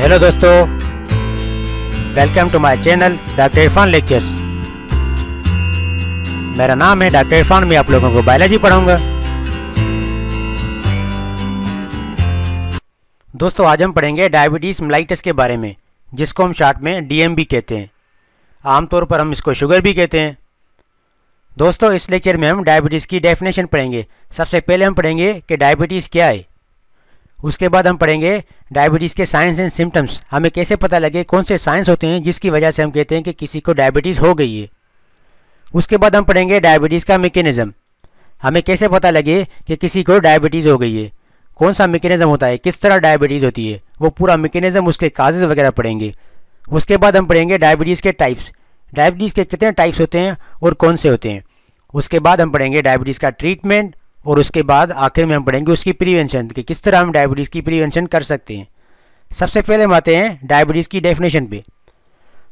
hello दोस्तों welcome to my channel doctor Irfan lectures मेरा नाम है डॉक्टर इरफान मैं आप लोगों को बायोलॉजी पढ़ाऊंगा दोस्तों आज हम पढ़ेंगे डायबिटीज़ मलाइटस के बारे में जिसको हम शार्ट में डीएमबी कहते हैं आमतौर पर हम इसको शुगर भी कहते हैं दोस्तों इस लेक्चर में हम डायबिटीज़ की डेफिनेशन पढ़ेंगे सबसे पहले हम पढ़ेंगे कि डायबिटीज़ क्या है उसके बाद हम पढ़ेंगे डायबिटीज़ के साइंस एंड सिम्टम्स हमें कैसे पता लगे कौन से साइंस होते हैं जिसकी वजह से हम कहते हैं कि किसी को डायबिटीज़ हो गई है उसके बाद हम पढ़ेंगे डायबिटीज़ का मेकेनिज़म हमें कैसे पता लगे कि किसी को डायबिटीज़ हो गई है कौन सा मेकेनिज़म होता है किस तरह डायबिटीज़ होती है वो पूरा मेकेनिज़म उसके काजेज़ वगैरह पढ़ेंगे उसके बाद हम पढ़ेंगे डायबिटीज़ के टाइप्स डायबिटीज़ के कितने टाइप्स होते हैं और कौन से होते हैं उसके बाद हम पढ़ेंगे डायबिटीज़ का ट्रीटमेंट और उसके बाद आखिर में हम पढ़ेंगे उसकी प्रिवेंशन कि किस तरह हम डायबिटीज़ की प्रिवेंशन कर सकते हैं सबसे पहले हम आते हैं डायबिटीज़ की डेफिनेशन पे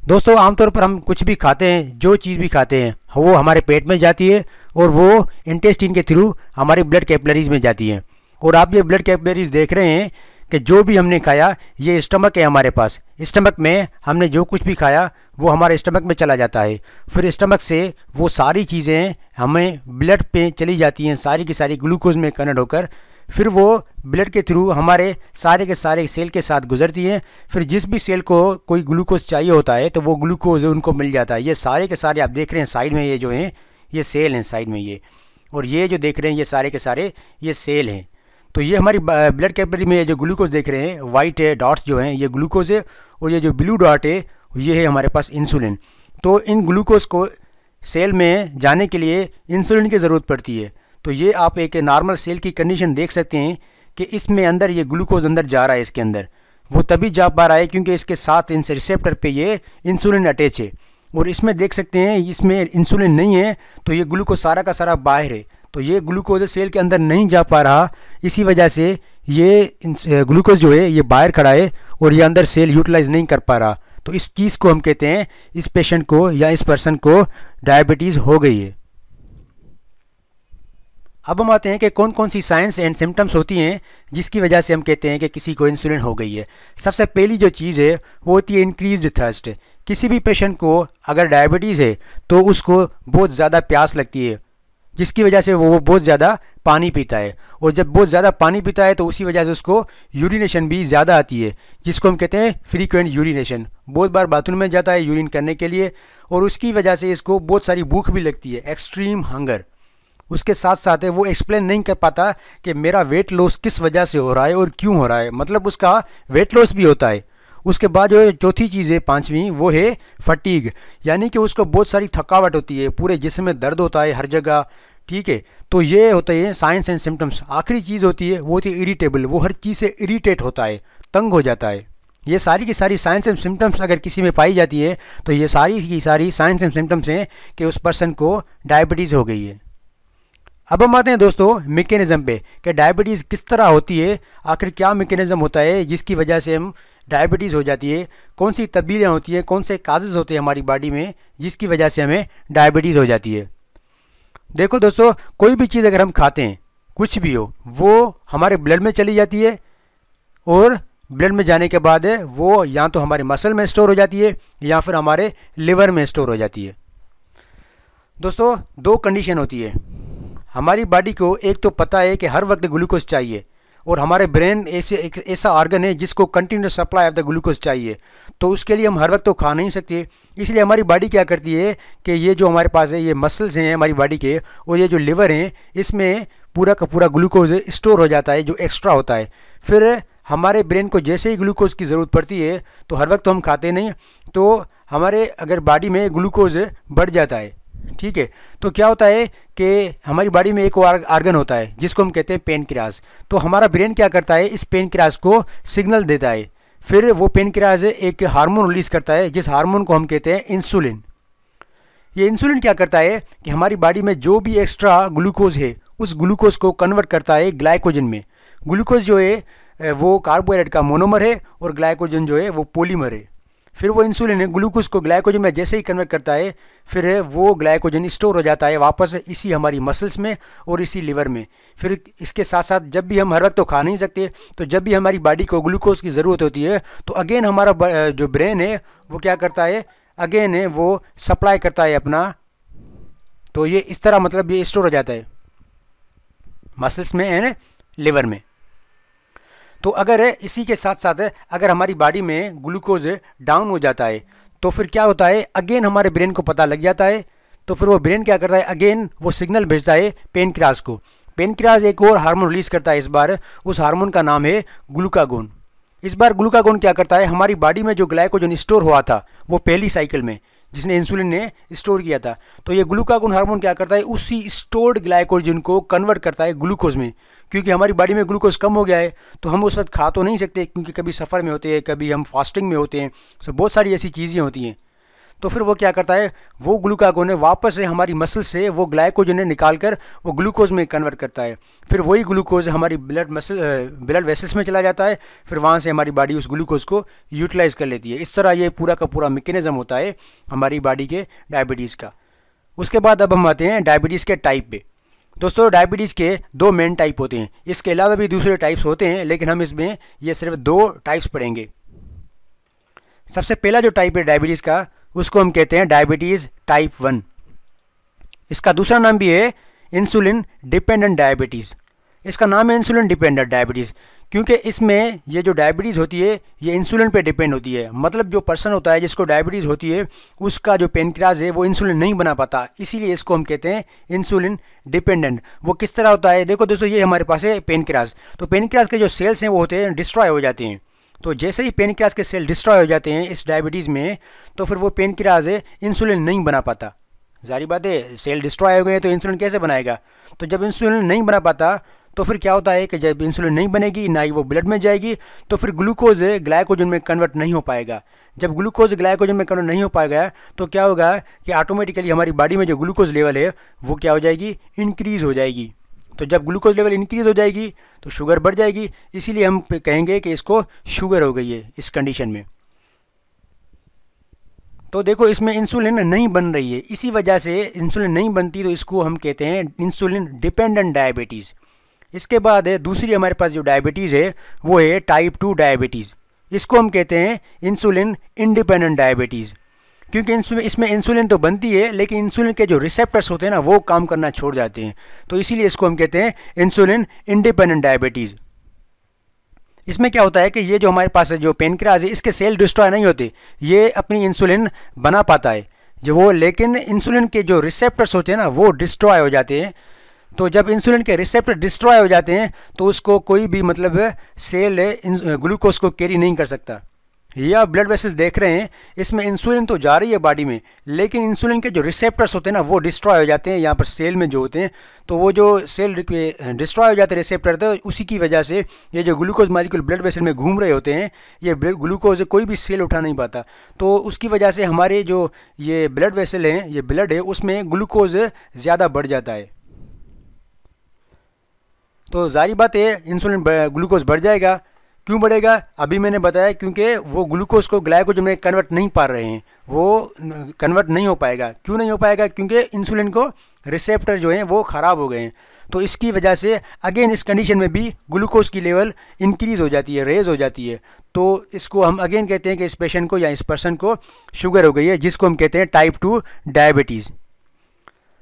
दोस्तों आमतौर पर हम कुछ भी खाते हैं जो चीज़ भी खाते हैं वो हमारे पेट में जाती है और वो इंटेस्टिन के थ्रू हमारी ब्लड कैपलरीज में जाती है और आप ये ब्लड कैपलरीज देख रहे हैं कि जो भी हमने खाया ये स्टमक है हमारे पास स्टमक में हमने जो कुछ भी खाया वो हमारे स्टमक में चला जाता है फिर स्टमक से वो सारी चीज़ें हमें ब्लड पे चली जाती हैं सारी की सारी ग्लूकोज में कन्वर्ट होकर फिर वो ब्लड के थ्रू हमारे सारे के सारे सेल के साथ गुजरती हैं फिर जिस भी सेल को कोई ग्लूकोज चाहिए होता है तो वो ग्लूकोज उनको मिल जाता है ये सारे के सारे आप देख रहे हैं साइड में ये जो हैं ये सेल हैं साइड में ये और ये जो देख रहे हैं ये सारे के सारे ये सेल हैं तो ये हमारी ब्लड कैपिलरी में जो ग्लूकोज देख रहे हैं वाइट है डॉट्स जो हैं ये ग्लूकोज है और ये जो ब्लू डॉट है ये है हमारे पास इंसुलिन तो इन ग्लूकोज को सेल में जाने के लिए इंसुलिन की ज़रूरत पड़ती है तो ये आप एक नॉर्मल सेल की कंडीशन देख सकते हैं कि इसमें अंदर ये ग्लूकोज अंदर जा रहा है इसके अंदर वो तभी जा पा रहा है क्योंकि इसके साथ इन रिसेप्टर पे ये इंसुलिन अटैच है और इसमें देख सकते हैं इसमें इंसुलिन नहीं है तो ये ग्लूकोज सारा का सारा बाहर है तो ये ग्लूकोज सेल के अंदर नहीं जा पा रहा इसी वजह से ये ग्लूकोज जो है ये बाहर खड़ा है और ये अंदर सेल यूटिलाइज नहीं कर पा रहा तो इस चीज़ को हम कहते हैं इस पेशेंट को या इस पर्सन को डायबिटीज़ हो गई है अब हम आते हैं कि कौन कौन सी साइंस एंड सिम्टम्स होती हैं जिसकी वजह से हम कहते हैं कि किसी को इंसुलिन हो गई है सबसे पहली जो चीज़ है वो होती है इंक्रीज थर्स्ट किसी भी पेशेंट को अगर डायबिटीज़ है तो उसको बहुत ज़्यादा प्यास लगती है जिसकी वजह से वो बहुत ज़्यादा पानी पीता है और जब बहुत ज़्यादा पानी पीता है तो उसी वजह से उसको यूरिनेशन भी ज़्यादा आती है जिसको हम कहते हैं फ्रीक्वेंट यूरिनेशन बहुत बार बाथरूम में जाता है यूरिन करने के लिए और उसकी वजह से इसको बहुत सारी भूख भी लगती है एक्सट्रीम हंगर उसके साथ साथ है वो एक्सप्लेन नहीं कर पाता कि मेरा वेट लॉस किस वजह से हो रहा है और क्यों हो रहा है मतलब उसका वेट लॉस भी होता है उसके बाद जो चौथी चीज़ है पाँचवीं वो है फटीग यानी कि उसको बहुत सारी थकावट होती है पूरे जिसम में दर्द होता है हर जगह ठीक है तो ये होते हैं साइंस एंड सिम्टम्स आखिरी चीज़ होती है वो होती है इरीटेबल वो हर चीज़ से इरीटेट होता है तंग हो जाता है ये सारी की सारी साइंस एंड सिम्टम्स अगर किसी में पाई जाती है तो ये सारी की सारी साइंस एंड सिम्टम्स हैं कि उस पर्सन को डायबिटीज़ हो गई है अब हम आते हैं दोस्तों मेकेनिज़म पे कि डायबिटीज़ किस तरह होती है आखिर क्या मेकेनिज़म होता है जिसकी वजह से हम डायबिटीज़ हो जाती है कौन सी तब्दीलियाँ होती हैं कौन से काजेज़ होते हैं हमारी बॉडी में जिसकी वजह से हमें डायबिटीज़ हो जाती है देखो दोस्तों कोई भी चीज़ अगर हम खाते हैं कुछ भी हो वो हमारे ब्लड में चली जाती है और ब्लड में जाने के बाद वो या तो हमारे मसल में स्टोर हो जाती है या फिर हमारे लिवर में स्टोर हो जाती है दोस्तों दो कंडीशन होती है हमारी बॉडी को एक तो पता है कि हर वक्त ग्लूकोज चाहिए और हमारे ब्रेन ऐसे एक ऐसा ऑर्गन है जिसको continuous supply of the glucose चाहिए तो उसके लिए हम हर वक्त तो खा नहीं सकते इसलिए हमारी बॉडी क्या करती है कि ये जो हमारे पास है ये मसल्स हैं हमारी बॉडी के और ये जो लिवर हैं इसमें पूरा का पूरा ग्लूकोज स्टोर हो जाता है जो एक्स्ट्रा होता है फिर हमारे ब्रेन को जैसे ही ग्लूकोज की ज़रूरत पड़ती है तो हर वक्त तो हम खाते नहीं तो हमारे अगर बॉडी में ग्लूकोज बढ़ जाता है ठीक है तो क्या होता है कि हमारी बॉडी में एक आर्गन होता है जिसको हम कहते हैं पेन क्रियाज तो हमारा ब्रेन क्या करता है इस पेन क्रियाज को सिग्नल देता है फिर वो पेन क्रियाज एक हार्मोन रिलीज़ करता है जिस हार्मोन को हम कहते हैं इंसुलिन ये इंसुलिन क्या करता है कि हमारी बॉडी में जो भी एक्स्ट्रा ग्लूकोज है उस ग्लूकोज को कन्वर्ट करता है ग्लाइकोजन में ग्लूकोज जो है वो कार्बोहाइड्रेट का मोनोमर है और ग्लाइकोजन जो है वो पोलीमर है फिर वो इंसुलिन ग्लूकोज को ग्लाइकोजन में जैसे ही कन्वर्ट करता है फिर वो ग्लाइकोजन स्टोर हो जाता है वापस इसी हमारी मसल्स में और इसी लिवर में फिर इसके साथ साथ जब भी हम हर वक्त तो खा नहीं सकते तो जब भी हमारी बॉडी को ग्लूकोज की ज़रूरत होती है तो अगेन हमारा जो ब्रेन है वो क्या करता है अगेन है वो सप्लाई करता है अपना तो ये इस तरह मतलब ये स्टोर हो जाता है मसल्स में एंड लिवर में तो अगर इसी के साथ साथ अगर हमारी बॉडी में ग्लूकोज डाउन हो जाता है तो फिर क्या होता है अगेन हमारे ब्रेन को पता लग जाता है तो फिर वो ब्रेन क्या करता है अगेन वो सिग्नल भेजता है पेनक्रास को पेनक्रास एक और हार्मोन रिलीज करता है इस बार उस हार्मोन का नाम है ग्लूकागोन इस बार ग्लूकागोन क्या करता है हमारी बॉडी में जो ग्लाइकोजन स्टोर हुआ था वो पहली साइकिल में जिसने इंसुलिन ने स्टोर किया था तो ये ग्लूकागोन हार्मोन क्या करता है उसी स्टोर्ड ग्लाइकोजन को कन्वर्ट करता है ग्लूकोज में क्योंकि हमारी बॉडी में ग्लूकोज कम हो गया है तो हम उस वक्त खा तो नहीं सकते क्योंकि कभी सफ़र में होते हैं कभी हम फास्टिंग में होते हैं सो बहुत सारी ऐसी चीज़ें होती हैं तो फिर वो क्या करता है वो ग्लूकागोन वापस से हमारी मसल से वो ग्लाइकोजन निकाल कर वो ग्लूकोज में कन्वर्ट करता है फिर वही ग्लूकोज हमारी ब्लड मसल ब्लड वेसल्स में चला जाता है फिर वहाँ से हमारी बॉडी उस ग्लूकोज को यूटिलाइज़ कर लेती है इस तरह ये पूरा का पूरा मेकेनिज़म होता है हमारी बॉडी के डायबिटीज़ का उसके बाद अब हम आते हैं डायबिटीज़ के टाइप पर दोस्तों डायबिटीज़ के दो मेन टाइप होते हैं इसके अलावा भी दूसरे टाइप्स होते हैं लेकिन हम इसमें ये सिर्फ दो टाइप्स पढ़ेंगे सबसे पहला जो टाइप है डायबिटीज़ का उसको हम कहते हैं डायबिटीज़ टाइप वन इसका दूसरा नाम भी है इंसुलिन डिपेंडेंट डायबिटीज़ इसका नाम है इंसुलिन डिपेंडेंट डायबिटीज़ क्योंकि इसमें ये जो डायबिटीज़ होती है ये इंसुलिन पे डिपेंड होती है मतलब जो पर्सन होता है जिसको डायबिटीज़ होती है उसका जो पेनक्राज है वो इंसुलिन नहीं बना पाता इसीलिए इसको हम कहते हैं इंसुलिन डिपेंडेंट वो किस तरह होता है देखो दोस्तों ये हमारे पास है पेनक्राज तो पेनक्राज के जो सेल्स हैं वो होते हैं डिस्ट्रॉय हो जाते हैं तो जैसे ही पेनक्राज के सेल डिस्ट्रॉय हो जाते हैं इस डायबिटीज़ में तो फिर वो पेनक्राज है इंसुलिन नहीं बना पाता जारी बात है सेल डिस्ट्रॉय हो गए तो इंसुलिन कैसे बनाएगा तो जब इंसुलिन नहीं बना पाता तो फिर क्या होता है कि जब इंसुलिन नहीं बनेगी ना ही वो ब्लड में जाएगी तो फिर ग्लूकोज ग्लाइकोजन में कन्वर्ट नहीं हो पाएगा जब ग्लूकोज ग्लाइकोजन में कन्वर्ट नहीं हो पाएगा तो क्या होगा कि ऑटोमेटिकली हमारी बॉडी में जो ग्लूकोज लेवल है वो क्या हो जाएगी इंक्रीज़ हो जाएगी तो जब ग्लूकोज लेवल इंक्रीज़ हो जाएगी तो शुगर बढ़ जाएगी इसीलिए हम कहेंगे कि इसको शुगर हो गई है इस कंडीशन में तो देखो इसमें इंसुलिन नहीं बन रही है इसी वजह से इंसुलिन नहीं बनती तो इसको हम कहते हैं इंसुलिन डिपेंडेंट डायबिटीज़ इसके बाद है दूसरी हमारे पास जो डायबिटीज़ है वो है टाइप टू डायबिटीज़ इसको हम कहते हैं इंसुलिन इंडिपेंडेंट डायबिटीज़ क्योंकि इसमें इंसुलिन तो बनती है लेकिन इंसुलिन के जो रिसेप्टर्स होते हैं ना वो काम करना छोड़ जाते हैं तो इसीलिए इसको हम कहते हैं इंसुलिन इंडिपेंडेंट डायबिटीज़ इसमें क्या होता है कि ये जो हमारे पास है जो पेनक्रियाज है इसके सेल डिस्ट्रॉय नहीं होते ये अपनी इंसुलिन बना पाता है जो वो लेकिन इंसुलिन के जो रिसेप्टर्स होते हैं ना वो डिस्ट्रॉय हो जाते हैं तो जब इंसुलिन के रिसेप्टर डिस्ट्रॉय हो जाते हैं तो उसको कोई भी मतलब सेल ग्लूकोज को कैरी नहीं कर सकता ये आप ब्लड वेसल्स देख रहे हैं इसमें इंसुलिन तो जा रही है बॉडी में लेकिन इंसुलिन के जो रिसेप्टर्स होते हैं ना वो डिस्ट्रॉय हो जाते हैं यहाँ पर सेल में जो होते हैं तो वो जो सेल डिस्ट्रॉय हो जाते हैं रिसेप्टर तो उसी की वजह से ये जो ग्लूकोज मालिक्यूल ब्लड वेसल में घूम रहे होते हैं ये ग्लूकोज कोई भी सेल उठा नहीं पाता तो उसकी वजह से हमारे जो ये ब्लड वेसल हैं ये ब्लड है उसमें ग्लूकोज ज़्यादा बढ़ जाता है तो जारी बात है इंसुलिन ग्लूकोज बढ़ जाएगा क्यों बढ़ेगा अभी मैंने बताया क्योंकि वो ग्लूकोज को ग्लाइकोज में कन्वर्ट नहीं पा रहे हैं वो कन्वर्ट नहीं हो पाएगा क्यों नहीं हो पाएगा क्योंकि इंसुलिन को रिसेप्टर जो हैं वो ख़राब हो गए हैं तो इसकी वजह से अगेन इस कंडीशन में भी ग्लूकोज की लेवल इंक्रीज़ हो जाती है रेज हो जाती है तो इसको हम अगेन कहते हैं कि इस पेशेंट को या इस पर्सन को शुगर हो गई है जिसको हम कहते हैं टाइप टू डायबिटीज़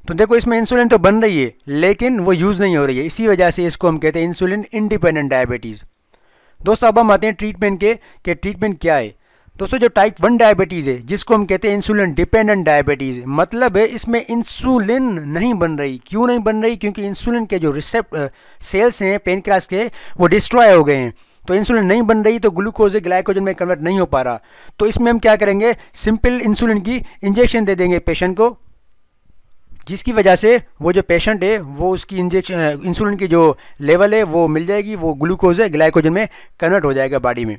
तो देखो इसमें इंसुलिन तो बन रही है लेकिन वो यूज़ नहीं हो रही है इसी वजह से इसको हम कहते हैं इंसुलिन इंडिपेंडेंट डायबिटीज़ दोस्तों अब हम आते हैं ट्रीटमेंट के कि ट्रीटमेंट क्या है दोस्तों जो टाइप वन डायबिटीज़ है जिसको हम कहते हैं इंसुलिन डिपेंडेंट डायबिटीज़ मतलब है इसमें इंसुलिन नहीं बन रही क्यों नहीं बन रही क्योंकि इंसुलिन के जो रिसेप्ट सेल्स हैं पेनक्रास के वो डिस्ट्रॉय हो गए हैं तो इंसुलिन नहीं बन रही तो ग्लूकोज ग्लाइकोजन में कन्वर्ट नहीं हो पा रहा तो इसमें हम क्या करेंगे सिंपल इंसुलिन की इंजेक्शन दे देंगे पेशेंट को जिसकी वजह से वो जो पेशेंट है वो उसकी इंजेक्शन इंसुलिन की जो लेवल है वो मिल जाएगी वो ग्लूकोज है ग्लाइकोजन में कन्वर्ट हो जाएगा बॉडी में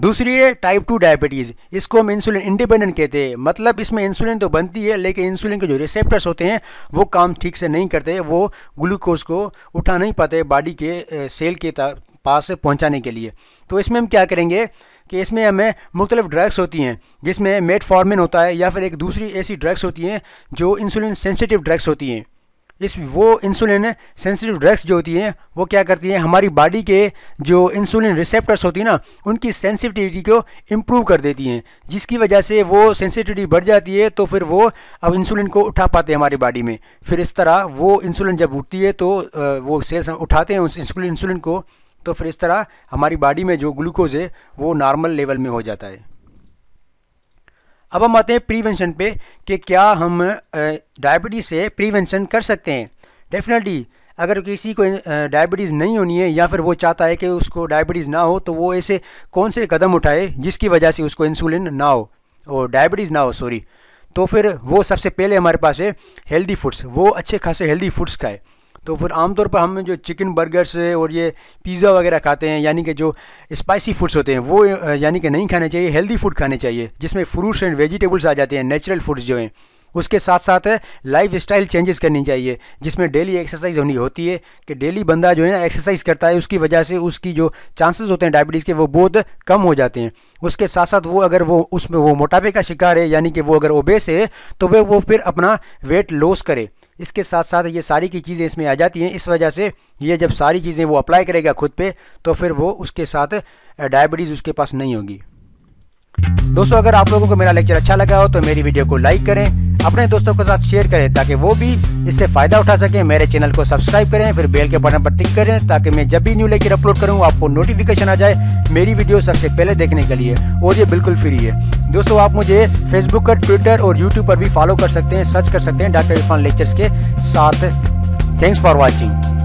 दूसरी है टाइप टू डायबिटीज़ इसको हम इंसुलिन इंडिपेंडेंट कहते हैं मतलब इसमें इंसुलिन तो बनती है लेकिन इंसुलिन के जो रिसेप्टर्स होते हैं वो काम ठीक से नहीं करते वो ग्लूकोज को उठा नहीं पाते बॉडी के सेल के पास पहुंचाने के लिए तो इसमें हम क्या करेंगे कि इसमें हमें मुख्तलिफ ड्रग्स होती हैं जिसमें मेटफॉर्मिन होता है या फिर एक दूसरी ऐसी ड्रग्स होती हैं जो इंसुलिन सेंसिटिव ड्रग्स होती हैं इस वो इंसुलिन सेंसिटिव ड्रग्स जो होती हैं वो क्या करती हैं हमारी बॉडी के जो इंसुलिन रिसेप्टर्स होती हैं ना उनकी सेंसिटिविटी को इम्प्रूव कर देती हैं जिसकी वजह से वो सेंसिटिविटी बढ़ जाती है तो फिर वो अब इंसुलिन को उठा पाते हैं हमारी बॉडी में फिर इस तरह वो इंसुलिन जब उठती है तो वो सेल्स उठाते हैं उस इंसुलिन को तो फिर इस तरह हमारी बॉडी में जो ग्लूकोज है वो नॉर्मल लेवल में हो जाता है अब हम आते हैं प्रिवेंशन पे कि क्या हम डायबिटीज़ से प्रिवेंशन कर सकते हैं डेफिनेटली अगर किसी को डायबिटीज़ नहीं होनी है या फिर वो चाहता है कि उसको डायबिटीज़ ना हो तो वो ऐसे कौन से कदम उठाए जिसकी वजह से उसको इंसुलिन ना हो और डायबिटीज़ ना हो सॉरी तो फिर वो सबसे पहले हमारे पास है हेल्दी फूड्स वो अच्छे खासे हेल्दी फूड्स खाए तो फिर आमतौर पर हम जो चिकन बर्गर्स और ये पिज़्ज़ा वगैरह खाते हैं यानी कि जो स्पाइसी फूड्स होते हैं वो यानी कि नहीं खाने चाहिए हेल्दी फूड खाने चाहिए जिसमें फ्रूट्स एंड वेजिटेबल्स आ जाते हैं नेचुरल फूड्स जो हैं उसके साथ साथ है लाइफ स्टाइल चेंजेस करनी चाहिए जिसमें डेली एक्सरसाइज होनी होती है कि डेली बंदा जो है ना एक्सरसाइज करता है उसकी वजह से उसकी जो चांसेस होते हैं डायबिटीज़ के वो बहुत कम हो जाते हैं उसके साथ साथ वो अगर वो उसमें वो मोटापे का शिकार है यानी कि वो अगर ओबेस है तो वह वो फिर अपना वेट लॉस करे इसके साथ साथ ये सारी की चीज़ें इसमें आ जाती हैं इस वजह से ये जब सारी चीज़ें वो अप्लाई करेगा खुद पे तो फिर वो उसके साथ डायबिटीज़ उसके पास नहीं होगी दोस्तों अगर आप लोगों को मेरा लेक्चर अच्छा लगा हो तो मेरी वीडियो को लाइक करें अपने दोस्तों के साथ शेयर करें ताकि वो भी इससे फायदा उठा सके मेरे चैनल को सब्सक्राइब करें फिर बेल के बटन पर टिक करें ताकि मैं जब भी न्यू लेकर अपलोड करूँ आपको नोटिफिकेशन आ जाए मेरी वीडियो सबसे पहले देखने के लिए और ये बिल्कुल फ्री है दोस्तों आप मुझे फेसबुक पर ट्विटर और यूट्यूब पर भी फॉलो कर सकते हैं सर्च कर सकते हैं डॉक्टर इरफान लेक्चर्स के साथ थैंक्स फॉर वॉचिंग